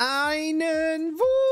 Einen Wunsch.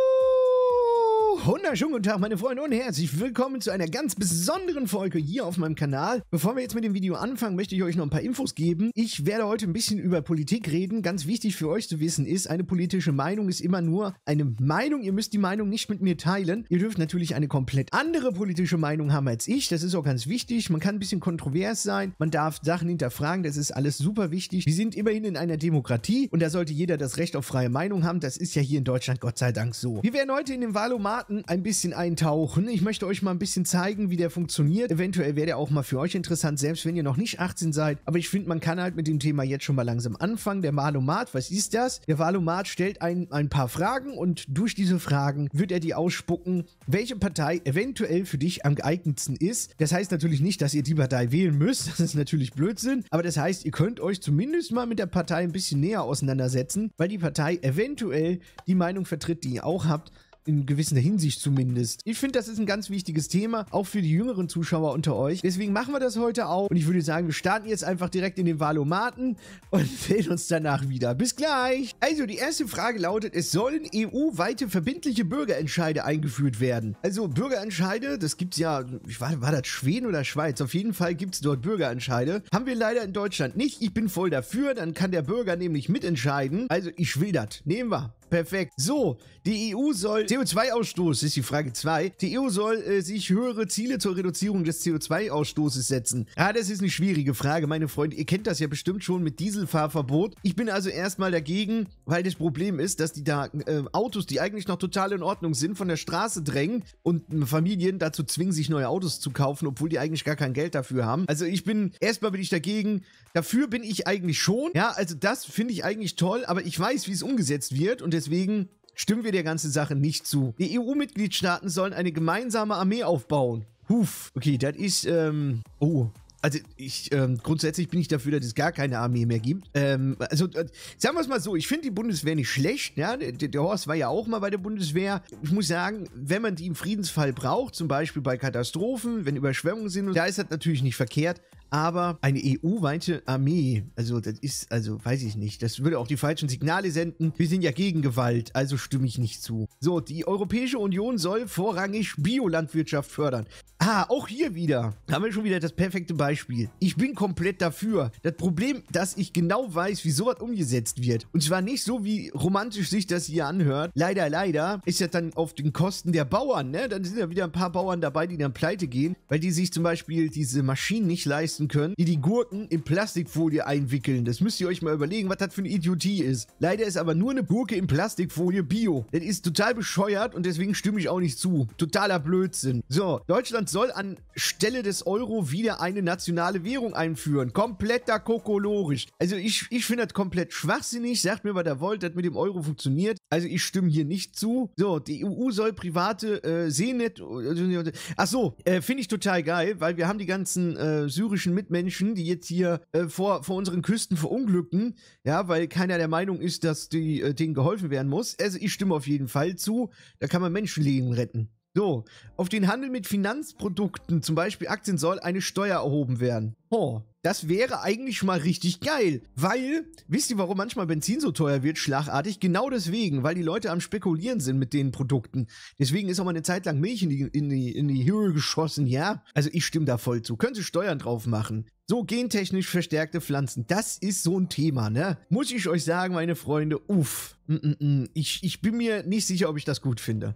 Wunderschönen guten Tag, meine Freunde und herzlich willkommen zu einer ganz besonderen Folge hier auf meinem Kanal. Bevor wir jetzt mit dem Video anfangen, möchte ich euch noch ein paar Infos geben. Ich werde heute ein bisschen über Politik reden. Ganz wichtig für euch zu wissen ist, eine politische Meinung ist immer nur eine Meinung. Ihr müsst die Meinung nicht mit mir teilen. Ihr dürft natürlich eine komplett andere politische Meinung haben als ich. Das ist auch ganz wichtig. Man kann ein bisschen kontrovers sein. Man darf Sachen hinterfragen. Das ist alles super wichtig. Wir sind immerhin in einer Demokratie und da sollte jeder das Recht auf freie Meinung haben. Das ist ja hier in Deutschland Gott sei Dank so. Wir werden heute in den Wahlomaten starten, ein bisschen eintauchen. Ich möchte euch mal ein bisschen zeigen, wie der funktioniert. Eventuell wäre der auch mal für euch interessant, selbst wenn ihr noch nicht 18 seid. Aber ich finde, man kann halt mit dem Thema jetzt schon mal langsam anfangen. Der Valomat, was ist das? Der Valomat stellt ein, ein paar Fragen und durch diese Fragen wird er die ausspucken, welche Partei eventuell für dich am geeignetsten ist. Das heißt natürlich nicht, dass ihr die Partei wählen müsst. Das ist natürlich Blödsinn. Aber das heißt, ihr könnt euch zumindest mal mit der Partei ein bisschen näher auseinandersetzen, weil die Partei eventuell die Meinung vertritt, die ihr auch habt in gewisser Hinsicht zumindest. Ich finde, das ist ein ganz wichtiges Thema, auch für die jüngeren Zuschauer unter euch. Deswegen machen wir das heute auch und ich würde sagen, wir starten jetzt einfach direkt in den Valomaten und sehen uns danach wieder. Bis gleich! Also, die erste Frage lautet, es sollen EU-weite verbindliche Bürgerentscheide eingeführt werden. Also, Bürgerentscheide, das gibt es ja, ich war, war das Schweden oder Schweiz? Auf jeden Fall gibt es dort Bürgerentscheide. Haben wir leider in Deutschland nicht. Ich bin voll dafür, dann kann der Bürger nämlich mitentscheiden. Also, ich will das. Nehmen wir. Perfekt. So, die EU soll CO2-Ausstoß ist die Frage 2. Die EU soll äh, sich höhere Ziele zur Reduzierung des CO2-Ausstoßes setzen. Ah, das ist eine schwierige Frage, meine Freunde. Ihr kennt das ja bestimmt schon mit Dieselfahrverbot. Ich bin also erstmal dagegen, weil das Problem ist, dass die da äh, Autos, die eigentlich noch total in Ordnung sind, von der Straße drängen und äh, Familien dazu zwingen, sich neue Autos zu kaufen, obwohl die eigentlich gar kein Geld dafür haben. Also ich bin erstmal bin ich dagegen. Dafür bin ich eigentlich schon. Ja, also das finde ich eigentlich toll, aber ich weiß, wie es umgesetzt wird und deswegen stimmen wir der ganzen Sache nicht zu. Die EU-Mitgliedstaaten sollen eine gemeinsame Armee aufbauen. Huf. Okay, das ist, ähm, oh. Also ich, ähm, grundsätzlich bin ich dafür, dass es gar keine Armee mehr gibt. Ähm, also äh, sagen wir es mal so, ich finde die Bundeswehr nicht schlecht. Ja? Der, der, Horst war ja auch mal bei der Bundeswehr. Ich muss sagen, wenn man die im Friedensfall braucht, zum Beispiel bei Katastrophen, wenn Überschwemmungen sind, da ist das natürlich nicht verkehrt. Aber eine EU-weite Armee, also das ist, also weiß ich nicht, das würde auch die falschen Signale senden. Wir sind ja gegen Gewalt, also stimme ich nicht zu. So, die Europäische Union soll vorrangig Biolandwirtschaft fördern. Ah, auch hier wieder. Da Haben wir schon wieder das perfekte Beispiel. Ich bin komplett dafür. Das Problem, dass ich genau weiß, wie sowas umgesetzt wird. Und zwar nicht so, wie romantisch sich das hier anhört. Leider, leider ist das dann auf den Kosten der Bauern, ne? Dann sind ja wieder ein paar Bauern dabei, die dann pleite gehen, weil die sich zum Beispiel diese Maschinen nicht leisten leisten können, die die Gurken in Plastikfolie einwickeln. Das müsst ihr euch mal überlegen, was das für eine Idiotie ist. Leider ist aber nur eine Gurke in Plastikfolie Bio. Das ist total bescheuert und deswegen stimme ich auch nicht zu. Totaler Blödsinn. So, Deutschland soll anstelle des Euro wieder eine nationale Währung einführen. Kompletter Kokolorisch. Also ich, ich finde das komplett schwachsinnig. Sagt mir, was ihr wollt, das mit dem Euro funktioniert. Also ich stimme hier nicht zu. So, die EU soll private äh, Seenet... Äh, Achso, äh, finde ich total geil, weil wir haben die ganzen äh, syrischen komischen Mitmenschen, die jetzt hier äh, vor, vor unseren Küsten verunglücken, ja, weil keiner der Meinung ist, dass die, äh, denen geholfen werden muss. Also ich stimme auf jeden Fall zu, da kann man Menschenleben retten. So, auf den Handel mit Finanzprodukten, zum Beispiel Aktien, soll eine Steuer erhoben werden. Oh, das wäre eigentlich mal richtig geil. Weil, wisst ihr, warum manchmal Benzin so teuer wird, schlagartig? Genau deswegen, weil die Leute am Spekulieren sind mit den Produkten. Deswegen ist auch mal eine Zeit lang Milch in die, in die, in die Höhe geschossen, ja? Also ich stimme da voll zu. Können Sie Steuern drauf machen. So gentechnisch verstärkte Pflanzen, das ist so ein Thema, ne? Muss ich euch sagen, meine Freunde, uff. Mm, mm, mm. Ich, ich bin mir nicht sicher, ob ich das gut finde.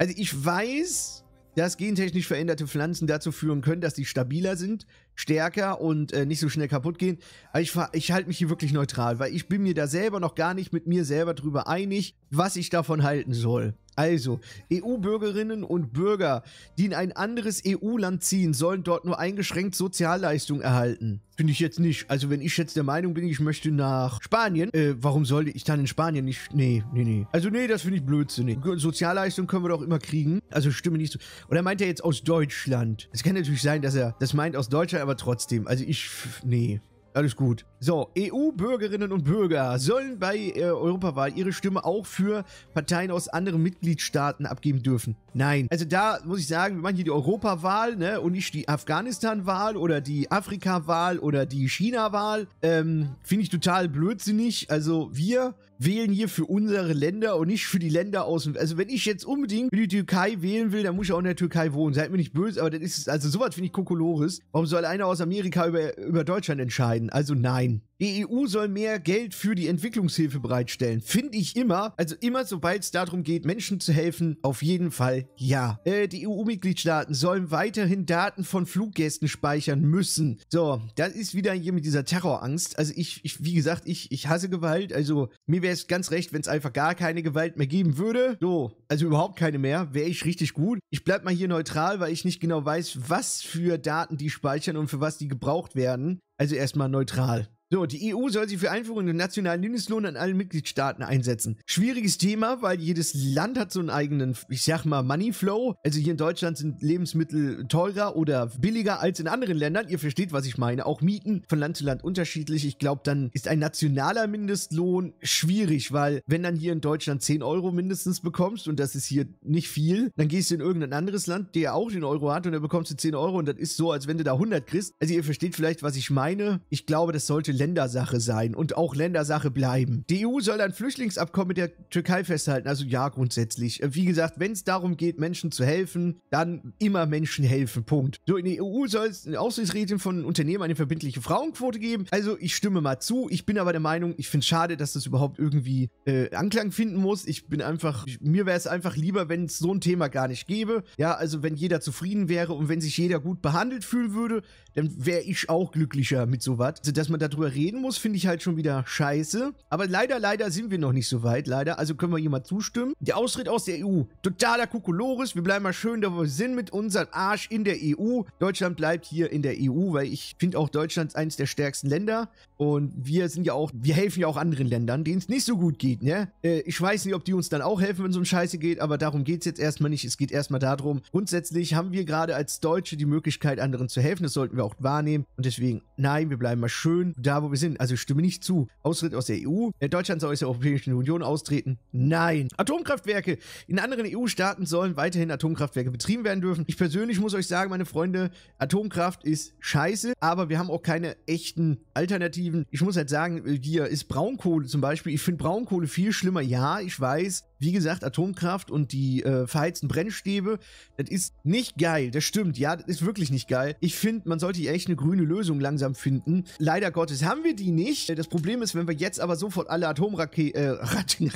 Also ich weiß, dass gentechnisch veränderte Pflanzen dazu führen können, dass die stabiler sind, stärker und äh, nicht so schnell kaputt gehen. Aber ich, ich halte mich hier wirklich neutral, weil ich bin mir da selber noch gar nicht mit mir selber drüber einig, was ich davon halten soll. Also, EU-Bürgerinnen und Bürger, die in ein anderes EU-Land ziehen, sollen dort nur eingeschränkt Sozialleistungen erhalten. Finde ich jetzt nicht. Also, wenn ich jetzt der Meinung bin, ich möchte nach Spanien, äh, warum sollte ich dann in Spanien nicht? Nee, nee, nee. Also, nee, das finde ich blödsinnig. Sozialleistungen können wir doch immer kriegen. Also, stimme nicht so. Oder meint er jetzt aus Deutschland? Es kann natürlich sein, dass er das meint aus Deutschland, aber trotzdem. Also, ich, nee. Alles gut. So, EU-Bürgerinnen und Bürger sollen bei äh, Europawahl ihre Stimme auch für Parteien aus anderen Mitgliedstaaten abgeben dürfen. Nein. Also da muss ich sagen, wir machen hier die Europawahl, ne, und nicht die Afghanistan-Wahl oder die Afrika-Wahl oder die China-Wahl. Ähm, finde ich total blödsinnig. Also wir wählen hier für unsere Länder und nicht für die Länder außen. Also wenn ich jetzt unbedingt für die Türkei wählen will, dann muss ich auch in der Türkei wohnen. Seid mir nicht böse, aber dann ist, es, also sowas finde ich Kokolores. Warum soll einer aus Amerika über, über Deutschland entscheiden? Also nein. Die EU soll mehr Geld für die Entwicklungshilfe bereitstellen. Finde ich immer. Also immer, sobald es darum geht, Menschen zu helfen, auf jeden Fall ja. Äh, die EU-Mitgliedstaaten sollen weiterhin Daten von Fluggästen speichern müssen. So, das ist wieder hier mit dieser Terrorangst. Also ich, ich wie gesagt, ich, ich hasse Gewalt. Also mir wäre wäre es ganz recht, wenn es einfach gar keine Gewalt mehr geben würde. So, also überhaupt keine mehr, wäre ich richtig gut. Ich bleibe mal hier neutral, weil ich nicht genau weiß, was für Daten die speichern und für was die gebraucht werden. Also erstmal neutral. So, die EU soll sich für Einführung des nationalen Mindestlohn an allen Mitgliedstaaten einsetzen. Schwieriges Thema, weil jedes Land hat so einen eigenen, ich sag mal, Moneyflow. Also hier in Deutschland sind Lebensmittel teurer oder billiger als in anderen Ländern. Ihr versteht, was ich meine. Auch Mieten von Land zu Land unterschiedlich. Ich glaube, dann ist ein nationaler Mindestlohn schwierig, weil wenn dann hier in Deutschland 10 Euro mindestens bekommst und das ist hier nicht viel, dann gehst du in irgendein anderes Land, der auch den Euro hat und dann bekommst du 10 Euro und das ist so, als wenn du da 100 kriegst. Also ihr versteht vielleicht, was ich meine. Ich glaube, das sollte Ländersache sein und auch Ländersache bleiben. Die EU soll ein Flüchtlingsabkommen mit der Türkei festhalten, also ja, grundsätzlich. Äh, wie gesagt, wenn es darum geht, Menschen zu helfen, dann immer Menschen helfen, Punkt. So, in der EU soll es eine Ausreden von Unternehmen eine verbindliche Frauenquote geben. Also, ich stimme mal zu. Ich bin aber der Meinung, ich finde es schade, dass das überhaupt irgendwie äh, Anklang finden muss. Ich bin einfach, ich, mir wäre es einfach lieber, wenn es so ein Thema gar nicht gäbe. Ja, also wenn jeder zufrieden wäre und wenn sich jeder gut behandelt fühlen würde, dann wäre ich auch glücklicher mit sowas. Also, dass man darüber drüber reden muss, finde ich halt schon wieder scheiße. Aber leider, leider sind wir noch nicht so weit, leider. Also können wir jemand zustimmen. Der Austritt aus der EU, totaler Kokolores. Wir bleiben mal schön da, wo wir sind mit unserem Arsch in der EU. Deutschland bleibt hier in der EU, weil ich finde auch Deutschland eines der stärksten Länder. Und wir sind ja auch, wir helfen ja auch anderen Ländern, denen es nicht so gut geht, ne? Äh, ich weiß nicht, ob die uns dann auch helfen, wenn so um Scheiße geht, aber darum geht es jetzt erstmal nicht. Es geht erstmal darum, grundsätzlich haben wir gerade als Deutsche die Möglichkeit, anderen zu helfen. Das sollten wir auch wahrnehmen. Und deswegen, nein, wir bleiben mal schön da, da, wo wir sind. Also stimme nicht zu. Austritt aus der EU. Äh, Deutschland soll aus der Europäischen Union austreten. Nein. Atomkraftwerke. In anderen EU-Staaten sollen weiterhin Atomkraftwerke betrieben werden dürfen. Ich persönlich muss euch sagen, meine Freunde, Atomkraft ist scheiße, aber wir haben auch keine echten Alternativen. Ich muss halt sagen, äh, hier ist Braunkohle zum Beispiel. Ich finde Braunkohle viel schlimmer. Ja, ich weiß, wie gesagt, Atomkraft und die äh, verheizten Brennstäbe, das ist nicht geil. Das stimmt, ja, das ist wirklich nicht geil. Ich finde, man sollte hier echt eine grüne Lösung langsam finden. Leider Gottes haben wir die nicht. Äh, das Problem ist, wenn wir jetzt aber sofort alle Atomraketen, äh,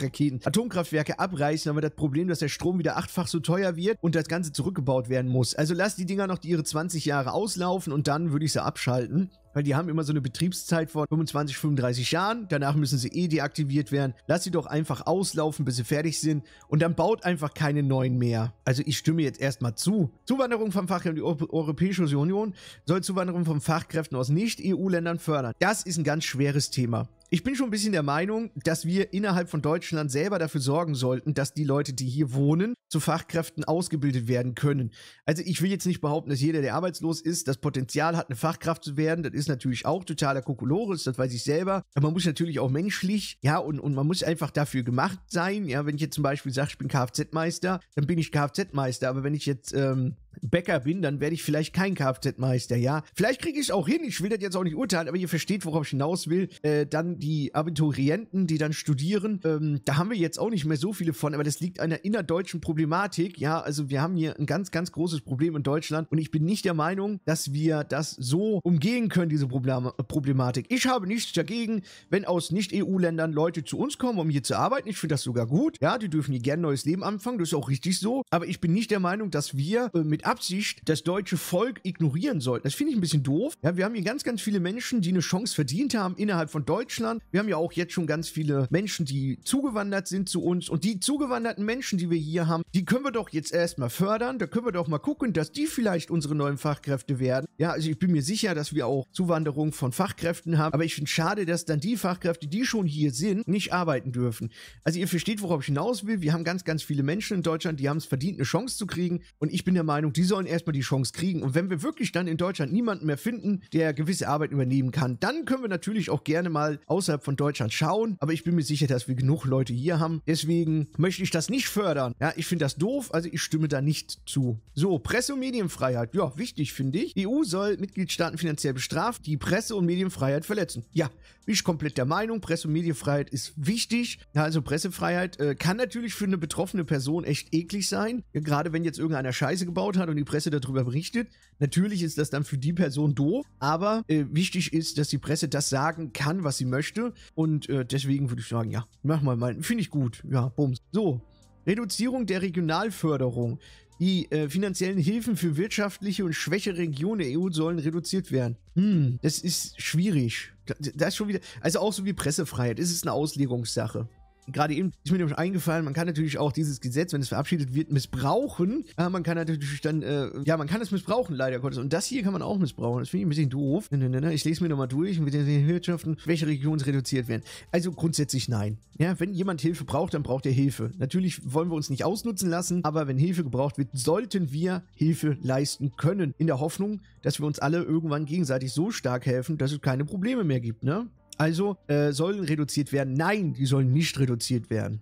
Raketen, Atomkraftwerke abreißen, haben wir das Problem, dass der Strom wieder achtfach so teuer wird und das Ganze zurückgebaut werden muss. Also lass die Dinger noch ihre 20 Jahre auslaufen und dann würde ich sie abschalten weil die haben immer so eine Betriebszeit von 25, 35 Jahren. Danach müssen sie eh deaktiviert werden. Lass sie doch einfach auslaufen, bis sie fertig sind und dann baut einfach keine neuen mehr. Also ich stimme jetzt erstmal zu. Zuwanderung von Fachkräften. Die Europäische Union soll Zuwanderung von Fachkräften aus Nicht-EU-Ländern fördern. Das ist ein ganz schweres Thema. Ich bin schon ein bisschen der Meinung, dass wir innerhalb von Deutschland selber dafür sorgen sollten, dass die Leute, die hier wohnen, zu Fachkräften ausgebildet werden können. Also ich will jetzt nicht behaupten, dass jeder, der arbeitslos ist, das Potenzial hat, eine Fachkraft zu werden. Das ist natürlich auch totaler Kokolores, das weiß ich selber. Aber man muss natürlich auch menschlich, ja, und, und man muss einfach dafür gemacht sein. Ja, wenn ich jetzt zum Beispiel sage, ich bin Kfz-Meister, dann bin ich Kfz-Meister. Aber wenn ich jetzt ähm, Bäcker bin, dann werde ich vielleicht kein Kfz-Meister, ja. Vielleicht kriege ich es auch hin, ich will das jetzt auch nicht urteilen, aber ihr versteht, worauf ich hinaus will. Äh, dann die Abiturienten, die dann studieren, ähm, da haben wir jetzt auch nicht mehr so viele von, aber das liegt einer innerdeutschen Problematik, ja. Also wir haben hier ein ganz, ganz großes Problem in Deutschland und ich bin nicht der Meinung, dass wir das so umgehen können, diese Problem Problematik. Ich habe nichts dagegen, wenn aus Nicht-EU-Ländern Leute zu uns kommen, um hier zu arbeiten. Ich finde das sogar gut, ja. Die dürfen hier gerne neues Leben anfangen, das ist auch richtig so, aber ich bin nicht der Meinung, dass wir äh, mit Absicht das deutsche Volk ignorieren sollten. Das finde ich ein bisschen doof. Ja, wir haben hier ganz, ganz viele Menschen, die eine Chance verdient haben innerhalb von Deutschland. Wir haben ja auch jetzt schon ganz viele Menschen, die zugewandert sind zu uns. Und die zugewanderten Menschen, die wir hier haben, die können wir doch jetzt erstmal fördern. Da können wir doch mal gucken, dass die vielleicht unsere neuen Fachkräfte werden. Ja, also ich bin mir sicher, dass wir auch Zuwanderung von Fachkräften haben. Aber ich finde es schade, dass dann die Fachkräfte, die schon hier sind, nicht arbeiten dürfen. Also ihr versteht, worauf ich hinaus will. Wir haben ganz, ganz viele Menschen in Deutschland, die haben es verdient, eine Chance zu kriegen. Und ich bin der Meinung, und die sollen erstmal die Chance kriegen. Und wenn wir wirklich dann in Deutschland niemanden mehr finden, der gewisse Arbeit übernehmen kann, dann können wir natürlich auch gerne mal außerhalb von Deutschland schauen. Aber ich bin mir sicher, dass wir genug Leute hier haben. Deswegen möchte ich das nicht fördern. Ja, ich finde das doof, also ich stimme da nicht zu. So, Presse- und Medienfreiheit. Ja, wichtig finde ich. Die EU soll Mitgliedstaaten finanziell bestraft, die Presse- und Medienfreiheit verletzen. Ja, bin ich komplett der Meinung. Presse- und Medienfreiheit ist wichtig. also Pressefreiheit äh, kann natürlich für eine betroffene Person echt eklig sein. gerade wenn jetzt irgendeiner Scheiße gebaut hat hat und die Presse darüber berichtet. Natürlich ist das dann für die Person doof, aber äh, wichtig ist, dass die Presse das sagen kann, was sie möchte. Und äh, deswegen würde ich sagen, ja, mach mal, mal. finde ich gut. Ja, bums. So, Reduzierung der Regionalförderung. Die äh, finanziellen Hilfen für wirtschaftliche und schwäche Regionen der EU sollen reduziert werden. Hm, das ist schwierig. Das ist schon wieder, also auch so wie Pressefreiheit, es ist eine Auslegungssache gerade eben ist mir nämlich eingefallen, man kann natürlich auch dieses Gesetz, wenn es verabschiedet wird, missbrauchen. Äh, man kann natürlich dann, äh, ja, man kann es missbrauchen, leider Gottes. Und das hier kann man auch missbrauchen. Das finde ich ein bisschen doof. Ne, ne, ne, ich lese mir nochmal durch mit den Wirtschaften, welche Regionen reduziert werden. Also grundsätzlich nein. Ja, wenn jemand Hilfe braucht, dann braucht er Hilfe. Natürlich wollen wir uns nicht ausnutzen lassen, aber wenn Hilfe gebraucht wird, sollten wir Hilfe leisten können. In der Hoffnung, dass wir uns alle irgendwann gegenseitig so stark helfen, dass es keine Probleme mehr gibt, ne? Also äh, sollen reduziert werden. Nein, die sollen nicht reduziert werden.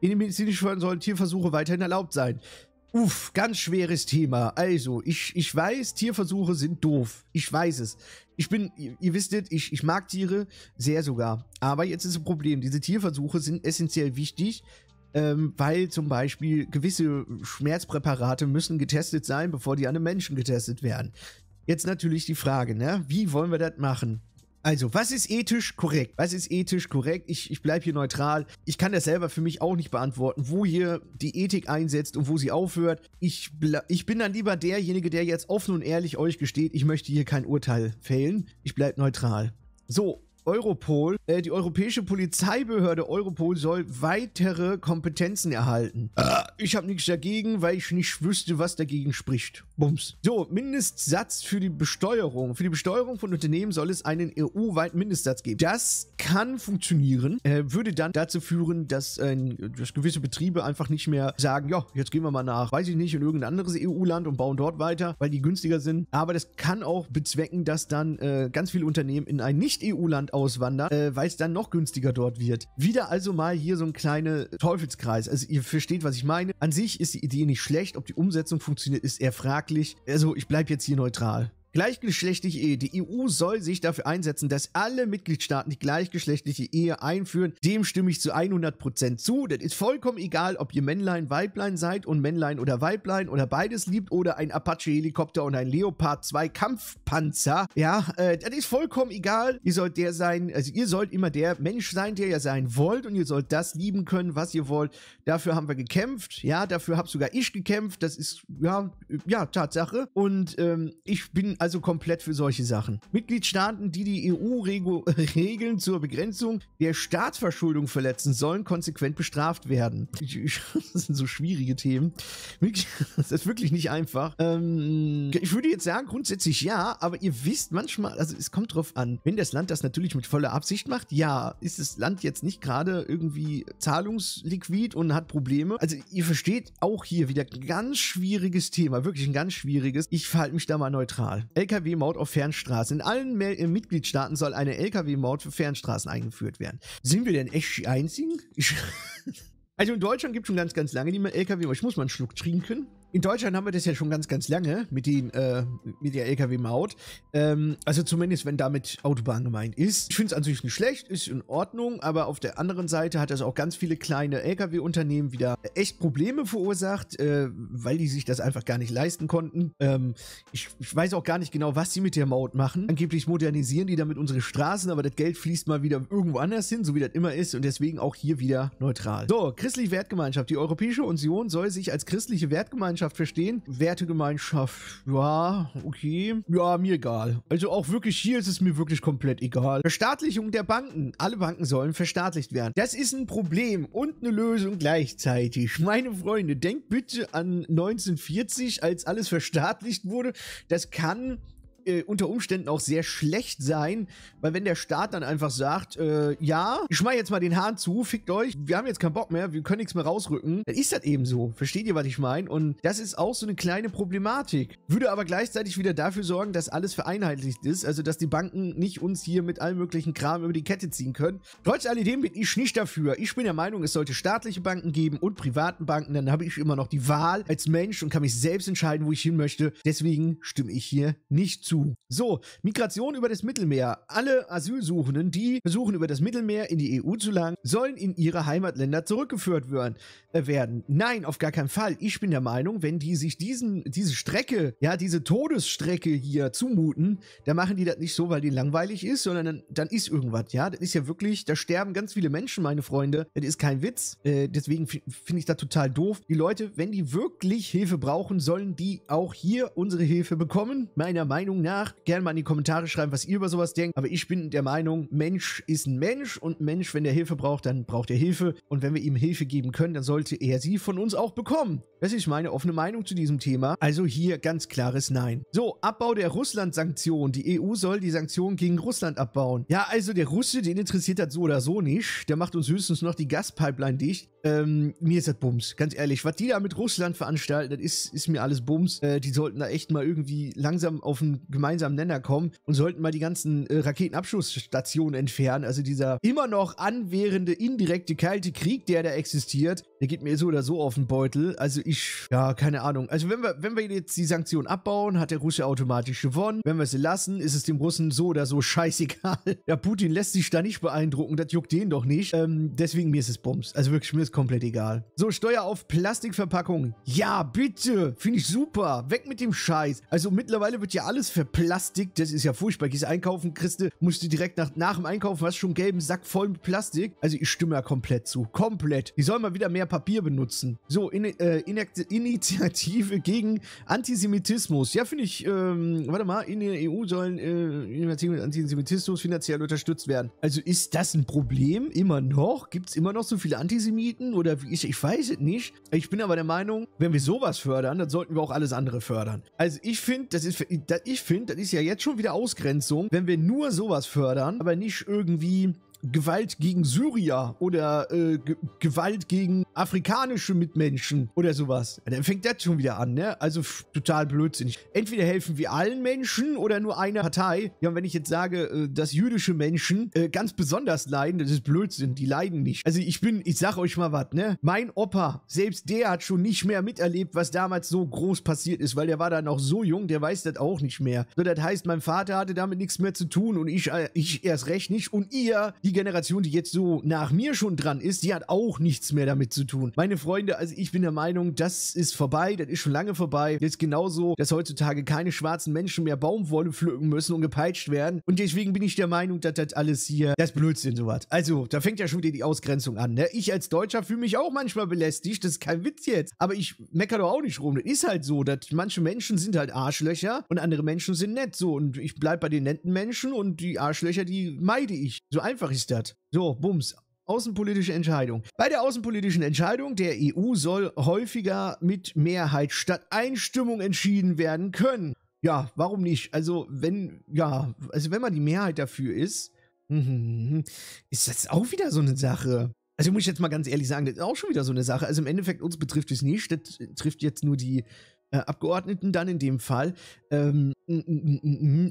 In den medizinischen Fällen sollen Tierversuche weiterhin erlaubt sein. Uff, ganz schweres Thema. Also, ich, ich weiß, Tierversuche sind doof. Ich weiß es. Ich bin, ihr, ihr wisst es, ich, ich mag Tiere sehr sogar. Aber jetzt ist ein Problem. Diese Tierversuche sind essentiell wichtig, ähm, weil zum Beispiel gewisse Schmerzpräparate müssen getestet sein, bevor die an einem Menschen getestet werden. Jetzt natürlich die Frage, ne? Wie wollen wir das machen? Also, was ist ethisch korrekt? Was ist ethisch korrekt? Ich, ich bleibe hier neutral. Ich kann das selber für mich auch nicht beantworten, wo hier die Ethik einsetzt und wo sie aufhört. Ich, ich bin dann lieber derjenige, der jetzt offen und ehrlich euch gesteht, ich möchte hier kein Urteil fällen. Ich bleibe neutral. So, Europol, äh, die europäische Polizeibehörde Europol soll weitere Kompetenzen erhalten. Äh, ich habe nichts dagegen, weil ich nicht wüsste, was dagegen spricht. Bums. So, Mindestsatz für die Besteuerung. Für die Besteuerung von Unternehmen soll es einen EU-weiten Mindestsatz geben. Das kann funktionieren, äh, würde dann dazu führen, dass, äh, dass, gewisse Betriebe einfach nicht mehr sagen, ja, jetzt gehen wir mal nach, weiß ich nicht, in irgendein anderes EU-Land und bauen dort weiter, weil die günstiger sind. Aber das kann auch bezwecken, dass dann äh, ganz viele Unternehmen in ein Nicht-EU-Land auswandern, äh, weil es dann noch günstiger dort wird. Wieder also mal hier so ein kleiner Teufelskreis. Also ihr versteht, was ich meine. An sich ist die Idee nicht schlecht. Ob die Umsetzung funktioniert, ist eher fraglich. Also ich bleibe jetzt hier neutral. Gleichgeschlechtliche Ehe. Die EU soll sich dafür einsetzen, dass alle Mitgliedstaaten die gleichgeschlechtliche Ehe einführen. Dem stimme ich zu 100% zu. Das ist vollkommen egal, ob ihr Männlein, Weiblein seid und Männlein oder Weiblein oder beides liebt oder ein Apache-Helikopter und ein Leopard 2 Kampfpanzer. Ja, äh, das ist vollkommen egal. Ihr sollt der sein, also ihr sollt immer der Mensch sein, der ihr sein wollt und ihr sollt das lieben können, was ihr wollt. Dafür haben wir gekämpft. Ja, dafür habe sogar ich gekämpft. Das ist, ja, ja, Tatsache. Und ähm, ich bin also komplett für solche Sachen. Mitgliedstaaten, die die EU-Regeln zur Begrenzung der Staatsverschuldung verletzen, sollen konsequent bestraft werden. Das sind so schwierige Themen. Das ist wirklich nicht einfach. Ähm, ich würde jetzt sagen, grundsätzlich ja, aber ihr wisst manchmal, also es kommt drauf an. Wenn das Land das natürlich mit voller Absicht macht, ja, ist das Land jetzt nicht gerade irgendwie zahlungsliquid und hat Probleme. Also ihr versteht auch hier wieder ein ganz schwieriges Thema, wirklich ein ganz schwieriges. Ich verhalte mich da mal neutral. Lkw-Maut auf Fernstraßen. In allen Me äh, Mitgliedstaaten soll eine Lkw-Maut für Fernstraßen eingeführt werden. Sind wir denn echt die Einzigen? also in Deutschland gibt es schon ganz, ganz lange die Lkw-Maut. Ich muss mal einen Schluck trinken in Deutschland haben wir das ja schon ganz, ganz lange mit, den, äh, mit der LKW-Maut. Ähm, also zumindest, wenn damit Autobahn gemeint ist. Ich finde es an sich nicht schlecht, ist in Ordnung, aber auf der anderen Seite hat das auch ganz viele kleine LKW-Unternehmen wieder echt Probleme verursacht, äh, weil die sich das einfach gar nicht leisten konnten. Ähm, ich, ich, weiß auch gar nicht genau, was sie mit der Maut machen. Angeblich modernisieren die damit unsere Straßen, aber das Geld fließt mal wieder irgendwo anders hin, so wie das immer ist und deswegen auch hier wieder neutral. So, christliche Wertgemeinschaft. Die Europäische Union soll sich als christliche Wertgemeinschaft Gemeinschaft verstehen. Wertegemeinschaft, ja, okay. Ja, mir egal. Also auch wirklich hier ist es mir wirklich komplett egal. Verstaatlichung der Banken. Alle Banken sollen verstaatlicht werden. Das ist ein Problem und eine Lösung gleichzeitig. Meine Freunde, denkt bitte an 1940, als alles verstaatlicht wurde. Das kann äh, unter Umständen auch sehr schlecht sein, weil wenn der Staat dann einfach sagt, äh, ja, ich schmeiß jetzt mal den Hahn zu, fickt euch, wir haben jetzt keinen Bock mehr, wir können nichts mehr rausrücken, dann ist das eben so. Versteht ihr, was ich meine? Und das ist auch so eine kleine Problematik. Würde aber gleichzeitig wieder dafür sorgen, dass alles vereinheitlicht ist, also dass die Banken nicht uns hier mit allem möglichen Kram über die Kette ziehen können. Trotz alledem bin ich nicht dafür. Ich bin der Meinung, es sollte staatliche Banken geben und privaten Banken, dann habe ich immer noch die Wahl als Mensch und kann mich selbst entscheiden, wo ich hin möchte. Deswegen stimme ich hier nicht zu. So, Migration über das Mittelmeer. Alle Asylsuchenden, die versuchen über das Mittelmeer in die EU zu gelangen, sollen in ihre Heimatländer zurückgeführt werden. Äh, werden. Nein, auf gar keinen Fall. Ich bin der Meinung, wenn die sich diesen, diese Strecke, ja, diese Todesstrecke hier zumuten, dann machen die das nicht so, weil die langweilig ist, sondern dann, dann ist irgendwas, ja. Das ist ja wirklich, da sterben ganz viele Menschen, meine Freunde. Das ist kein Witz. Äh, deswegen finde ich das total doof. Die Leute, wenn die wirklich Hilfe brauchen, sollen die auch hier unsere Hilfe bekommen. Meiner Meinung nach. Gerne mal in die Kommentare schreiben, was ihr über sowas denkt. Aber ich bin der Meinung, Mensch ist ein Mensch und Mensch, wenn der Hilfe braucht, dann braucht er Hilfe. Und wenn wir ihm Hilfe geben können, dann sollte er sie von uns auch bekommen. Das ist meine offene Meinung zu diesem Thema. Also hier ganz klares Nein. So, Abbau der Russland-Sanktionen. Die EU soll die Sanktionen gegen Russland abbauen. Ja, also der Russe, den interessiert das so oder so nicht. Der macht uns höchstens noch die Gaspipeline dicht. Ähm, mir ist das Bums, ganz ehrlich. Was die da mit Russland veranstalten, das ist, ist mir alles Bums. Äh, die sollten da echt mal irgendwie langsam auf den gemeinsamen Nenner kommen und sollten mal die ganzen äh, Raketenabschussstationen entfernen. Also dieser immer noch anwährende indirekte kalte Krieg, der da existiert, der geht mir so oder so auf den Beutel. Also ich, ja, keine Ahnung. Also wenn wir, wenn wir jetzt die Sanktionen abbauen, hat der Russe automatisch gewonnen. Wenn wir sie lassen, ist es dem Russen so oder so scheißegal. Ja, Putin lässt sich da nicht beeindrucken, das juckt den doch nicht. Ähm, deswegen mir ist es Bums. Also wirklich, mir ist komplett egal. So, Steuer auf Plastikverpackungen. Ja, bitte. Finde ich super. Weg mit dem Scheiß. Also mittlerweile wird ja alles verplastikt. Das ist ja furchtbar. Gehst einkaufen, Christe, musst du direkt nach, nach dem Einkaufen, hast schon einen gelben Sack voll mit Plastik. Also ich stimme ja komplett zu. Komplett. Die soll mal wieder mehr Papier benutzen. So, in, äh, Initiative gegen Antisemitismus. Ja, finde ich, ähm, warte mal, in der EU sollen äh, Initiativen mit Antisemitismus finanziell unterstützt werden. Also ist das ein Problem? Immer noch? Gibt es immer noch so viele Antisemiten? Oder wie ich, ich weiß es nicht. Ich bin aber der Meinung, wenn wir sowas fördern, dann sollten wir auch alles andere fördern. Also ich finde, das ist, ich finde, das ist ja jetzt schon wieder Ausgrenzung, wenn wir nur sowas fördern, aber nicht irgendwie Gewalt gegen Syrier oder äh, Gewalt gegen afrikanische Mitmenschen oder sowas. Dann fängt das schon wieder an, ne? Also total blödsinnig. Entweder helfen wir allen Menschen oder nur einer Partei. Ja, und wenn ich jetzt sage, äh, dass jüdische Menschen äh, ganz besonders leiden, das ist Blödsinn. Die leiden nicht. Also ich bin, ich sag euch mal was, ne? Mein Opa, selbst der hat schon nicht mehr miterlebt, was damals so groß passiert ist, weil der war da noch so jung, der weiß das auch nicht mehr. So, das heißt, mein Vater hatte damit nichts mehr zu tun und ich, äh, ich erst recht nicht. Und ihr, die die Generation, die jetzt so nach mir schon dran ist, die hat auch nichts mehr damit zu tun. Meine Freunde, also ich bin der Meinung, das ist vorbei, das ist schon lange vorbei. Jetzt genauso, dass heutzutage keine schwarzen Menschen mehr Baumwolle pflücken müssen und gepeitscht werden. Und deswegen bin ich der Meinung, dass das alles hier, das Blödsinn sowas. Also, da fängt ja schon wieder die Ausgrenzung an, ne? Ich als Deutscher fühle mich auch manchmal belästigt, das ist kein Witz jetzt. Aber ich meckere doch auch nicht rum. Das ist halt so, dass manche Menschen sind halt Arschlöcher und andere Menschen sind nett so. Und ich bleibe bei den netten Menschen und die Arschlöcher, die meide ich. So einfach ist ist das. So, Bums. Außenpolitische Entscheidung. Bei der außenpolitischen Entscheidung der EU soll häufiger mit Mehrheit statt Einstimmung entschieden werden können. Ja, warum nicht? Also, wenn, ja, also wenn man die Mehrheit dafür ist, mhm, ist das auch wieder so eine Sache. Also muss ich jetzt mal ganz ehrlich sagen, das ist auch schon wieder so eine Sache. Also im Endeffekt, uns betrifft es nicht. Das trifft jetzt nur die äh, Abgeordneten dann in dem Fall. Ähm,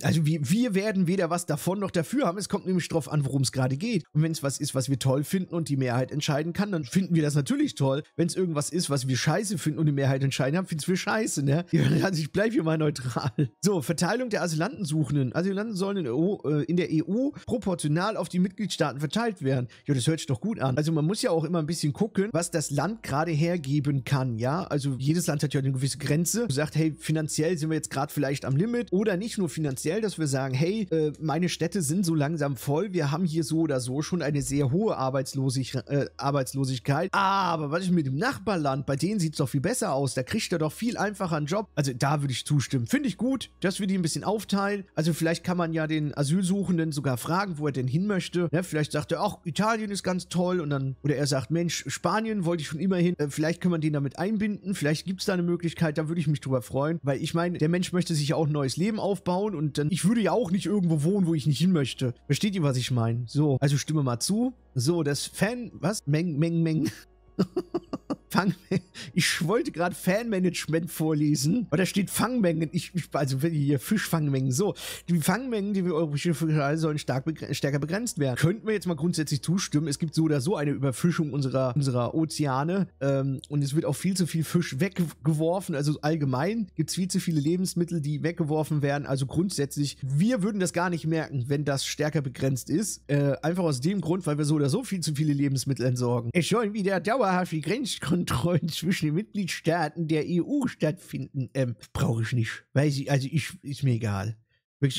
also wir, wir, werden weder was davon noch dafür haben. Es kommt nämlich drauf an, worum es gerade geht. Und wenn es was ist, was wir toll finden und die Mehrheit entscheiden kann, dann finden wir das natürlich toll. Wenn es irgendwas ist, was wir scheiße finden und die Mehrheit entscheiden haben, finden wir scheiße, ne? Also ich bleibe hier mal neutral. So, Verteilung der Asylantensuchenden. Asylanten sollen in, äh, in der EU proportional auf die Mitgliedstaaten verteilt werden. Ja, das hört sich doch gut an. Also man muss ja auch immer ein bisschen gucken, was das Land gerade hergeben kann, ja? Also jedes Land hat ja eine gewisse Grenze Grenze. Sagt, hey, finanziell sind wir jetzt gerade vielleicht am Limit. Oder nicht nur finanziell, dass wir sagen, hey, äh, meine Städte sind so langsam voll. Wir haben hier so oder so schon eine sehr hohe Arbeitslosig äh, Arbeitslosigkeit. Aber was ist mit dem Nachbarland? Bei denen sieht es doch viel besser aus. Da kriegt er doch viel einfacher einen Job. Also da würde ich zustimmen. Finde ich gut, dass wir die ein bisschen aufteilen. Also vielleicht kann man ja den Asylsuchenden sogar fragen, wo er denn hin möchte. Ne? Vielleicht sagt er, auch Italien ist ganz toll. Und dann, oder er sagt, Mensch, Spanien wollte ich schon immer hin. Äh, vielleicht kann man den damit einbinden. Vielleicht gibt es da eine Möglichkeit. Da würde würde ich mich drüber freuen, weil ich meine, der Mensch möchte sich ja auch ein neues Leben aufbauen und dann, ich würde ja auch nicht irgendwo wohnen, wo ich nicht hin möchte. Versteht ihr, was ich meine? So, also stimme mal zu. So, das Fan, was? Meng, Meng, Meng. Fangmengen. Ich wollte gerade Fanmanagement vorlesen, aber da steht Fangmengen. Ich, ich, also hier Fischfangmengen. So, die Fangmengen, die wir europäische Fischerei sollen stark begren stärker begrenzt werden. Könnten wir jetzt mal grundsätzlich zustimmen. Es gibt so oder so eine Überfischung unserer, unserer Ozeane ähm, und es wird auch viel zu viel Fisch weggeworfen. Also allgemein gibt es viel zu viele Lebensmittel, die weggeworfen werden. Also grundsätzlich, wir würden das gar nicht merken, wenn das stärker begrenzt ist. Äh, einfach aus dem Grund, weil wir so oder so viel zu viele Lebensmittel entsorgen. Es sollen wieder dauerhaft die Grenzkontrollen Grenzkontrollen zwischen den Mitgliedstaaten der EU stattfinden. Ähm, Brauche ich nicht. Weiß ich, also ich, ist mir egal.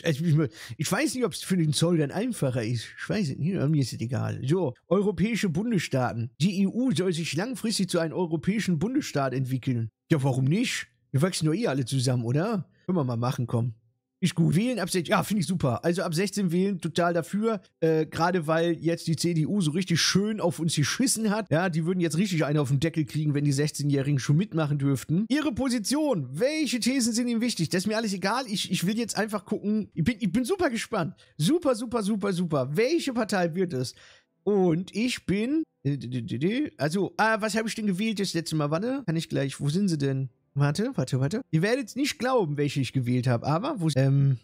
Also ich weiß nicht, ob es für den Zoll dann einfacher ist. Ich weiß es nicht, mir ist es egal. So, europäische Bundesstaaten. Die EU soll sich langfristig zu einem europäischen Bundesstaat entwickeln. Ja, warum nicht? Wir wachsen doch eh alle zusammen, oder? Können wir mal machen, komm. Ist gut. Wählen ab 16. Ja, finde ich super. Also ab 16 wählen, total dafür. Äh, Gerade weil jetzt die CDU so richtig schön auf uns geschissen hat. Ja, die würden jetzt richtig einen auf den Deckel kriegen, wenn die 16-Jährigen schon mitmachen dürften. Ihre Position. Welche Thesen sind Ihnen wichtig? Das ist mir alles egal. Ich, ich will jetzt einfach gucken. Ich bin, ich bin super gespannt. Super, super, super, super. Welche Partei wird es? Und ich bin. Also, ah, was habe ich denn gewählt das letzte Mal? Warte, kann ich gleich. Wo sind sie denn? Warte, warte, warte. Ihr werdet es nicht glauben, welche ich gewählt habe. Aber, wo... Ähm,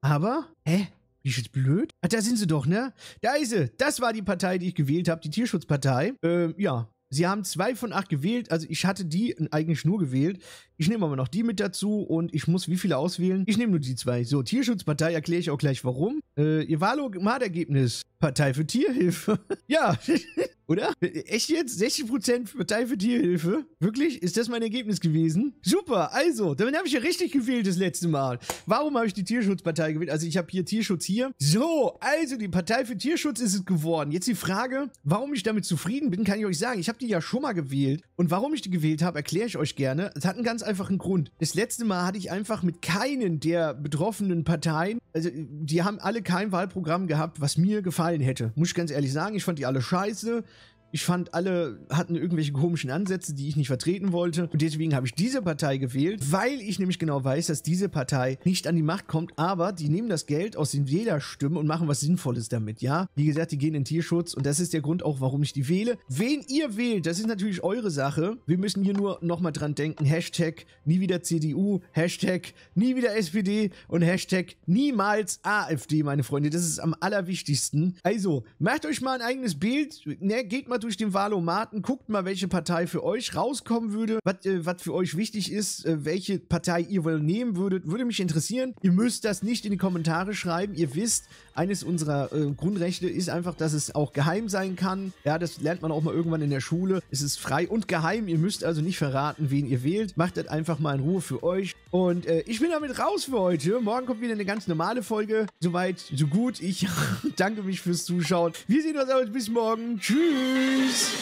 aber? Hä? Bin ich jetzt blöd? Ach, da sind sie doch, ne? Da ist sie. Das war die Partei, die ich gewählt habe, die Tierschutzpartei. Ähm, ja. Sie haben zwei von acht gewählt. Also ich hatte die eigentlich nur gewählt. Ich nehme aber noch die mit dazu und ich muss wie viele auswählen? Ich nehme nur die zwei. So, Tierschutzpartei erkläre ich auch gleich warum. Äh, ihr Wahlomat-Ergebnis. Partei für Tierhilfe. ja, oder? Echt jetzt? 60% Partei für Tierhilfe? Wirklich? Ist das mein Ergebnis gewesen? Super, also, damit habe ich ja richtig gewählt das letzte Mal. Warum habe ich die Tierschutzpartei gewählt? Also ich habe hier Tierschutz hier. So, also die Partei für Tierschutz ist es geworden. Jetzt die Frage, warum ich damit zufrieden bin, kann ich euch sagen. Ich habe die ja schon mal gewählt. Und warum ich die gewählt habe, erkläre ich euch gerne. Es hat einen ganz einfach einen Grund. Das letzte Mal hatte ich einfach mit keinen der betroffenen Parteien, also die haben alle kein Wahlprogramm gehabt, was mir gefallen hätte. Muss ich ganz ehrlich sagen, ich fand die alle scheiße. Ich fand, alle hatten irgendwelche komischen Ansätze, die ich nicht vertreten wollte. Und deswegen habe ich diese Partei gewählt, weil ich nämlich genau weiß, dass diese Partei nicht an die Macht kommt, aber die nehmen das Geld aus den Wählerstimmen und machen was Sinnvolles damit, ja? Wie gesagt, die gehen in Tierschutz und das ist der Grund auch, warum ich die wähle. Wen ihr wählt, das ist natürlich eure Sache. Wir müssen hier nur nochmal dran denken. Hashtag nie wieder CDU, Hashtag nie wieder SPD und Hashtag niemals AfD, meine Freunde. Das ist am allerwichtigsten. Also, macht euch mal ein eigenes Bild, ne, geht mal durch den Wahlomaten, guckt mal, welche Partei für euch rauskommen würde, was äh, für euch wichtig ist, äh, welche Partei ihr wohl nehmen würdet, würde mich interessieren. Ihr müsst das nicht in die Kommentare schreiben. Ihr wisst, eines unserer äh, Grundrechte ist einfach, dass es auch geheim sein kann. Ja, das lernt man auch mal irgendwann in der Schule. Es ist frei und geheim. Ihr müsst also nicht verraten, wen ihr wählt. Macht das einfach mal in Ruhe für euch. Und äh, ich bin damit raus für heute. Morgen kommt wieder eine ganz normale Folge. Soweit, so gut. Ich danke mich fürs Zuschauen. Wir sehen uns aber bis morgen. Tschüss.